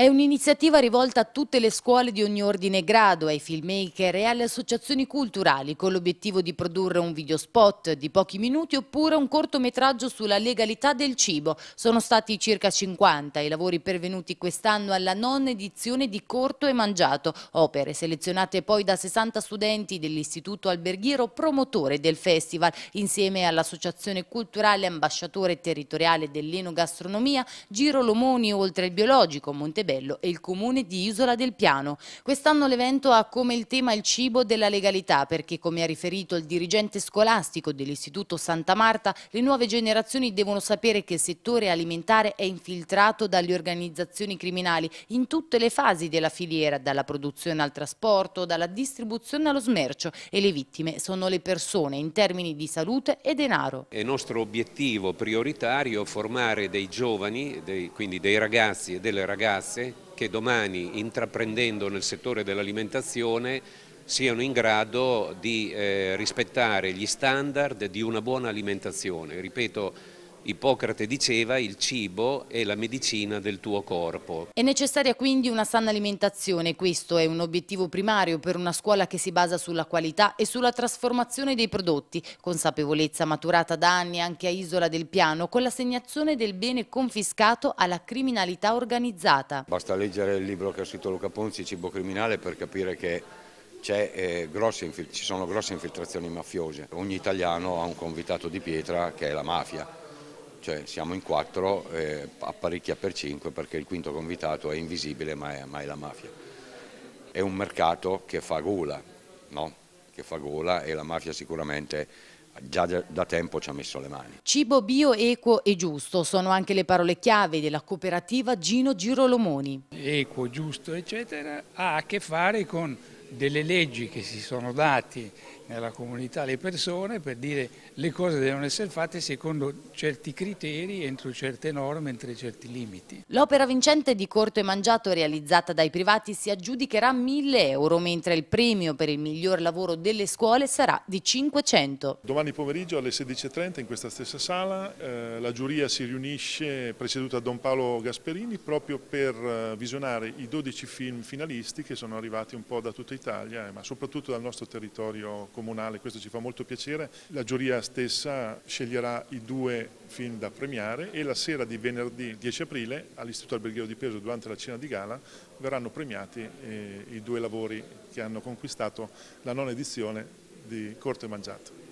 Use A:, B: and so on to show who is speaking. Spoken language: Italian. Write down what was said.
A: È un'iniziativa rivolta a tutte le scuole di ogni ordine e grado, ai filmmaker e alle associazioni culturali con l'obiettivo di produrre un video spot di pochi minuti oppure un cortometraggio sulla legalità del cibo. Sono stati circa 50 i lavori pervenuti quest'anno alla nona edizione di Corto e Mangiato, opere selezionate poi da 60 studenti dell'Istituto Alberghiero promotore del festival insieme all'Associazione Culturale Ambasciatore Territoriale dell'Enogastronomia, Giro Lomoni oltre il biologico, Montebello Montebello e il comune di Isola del Piano. Quest'anno l'evento ha come il tema il cibo della legalità perché, come ha riferito il dirigente scolastico dell'Istituto Santa Marta, le nuove generazioni devono sapere che il settore alimentare è infiltrato dalle organizzazioni criminali in tutte le fasi della filiera, dalla produzione al trasporto, dalla distribuzione allo smercio e le vittime sono le persone in termini di salute e denaro.
B: È nostro obiettivo prioritario formare dei giovani, dei, quindi dei ragazzi e delle ragazze imprese che domani intraprendendo nel settore dell'alimentazione siano in grado di eh, rispettare gli standard di una buona alimentazione. Ripeto, Ippocrate diceva il cibo è la medicina del tuo corpo.
A: È necessaria quindi una sana alimentazione, questo è un obiettivo primario per una scuola che si basa sulla qualità e sulla trasformazione dei prodotti, consapevolezza maturata da anni anche a Isola del Piano con l'assegnazione del bene confiscato alla criminalità organizzata.
C: Basta leggere il libro che ha scritto Luca Ponzi, Cibo Criminale, per capire che eh, grosse, ci sono grosse infiltrazioni mafiose. Ogni italiano ha un convitato di pietra che è la mafia cioè siamo in quattro, eh, apparecchia per cinque perché il quinto convitato è invisibile ma è, ma è la mafia. È un mercato che fa gola, no? che fa gola e la mafia sicuramente già da tempo ci ha messo le
A: mani. Cibo bio, equo e giusto sono anche le parole chiave della cooperativa Gino Girolomoni.
B: Equo, giusto, eccetera, ha a che fare con delle leggi che si sono dati nella comunità alle persone per dire le cose devono essere fatte secondo certi criteri, entro certe norme, entro certi limiti.
A: L'opera vincente di Corto e Mangiato realizzata dai privati si aggiudicherà 1000 euro, mentre il premio per il miglior lavoro delle scuole sarà di 500.
D: Domani pomeriggio alle 16.30 in questa stessa sala eh, la giuria si riunisce presieduta da Don Paolo Gasperini proprio per eh, visionare i 12 film finalisti che sono arrivati un po' da tutte dall'Italia eh, ma soprattutto dal nostro territorio comunale, questo ci fa molto piacere. La giuria stessa sceglierà i due film da premiare e la sera di venerdì 10 aprile all'Istituto Alberghiero di Peso durante la cena di gala verranno premiati eh, i due lavori che hanno conquistato la nona edizione di Corte Mangiato.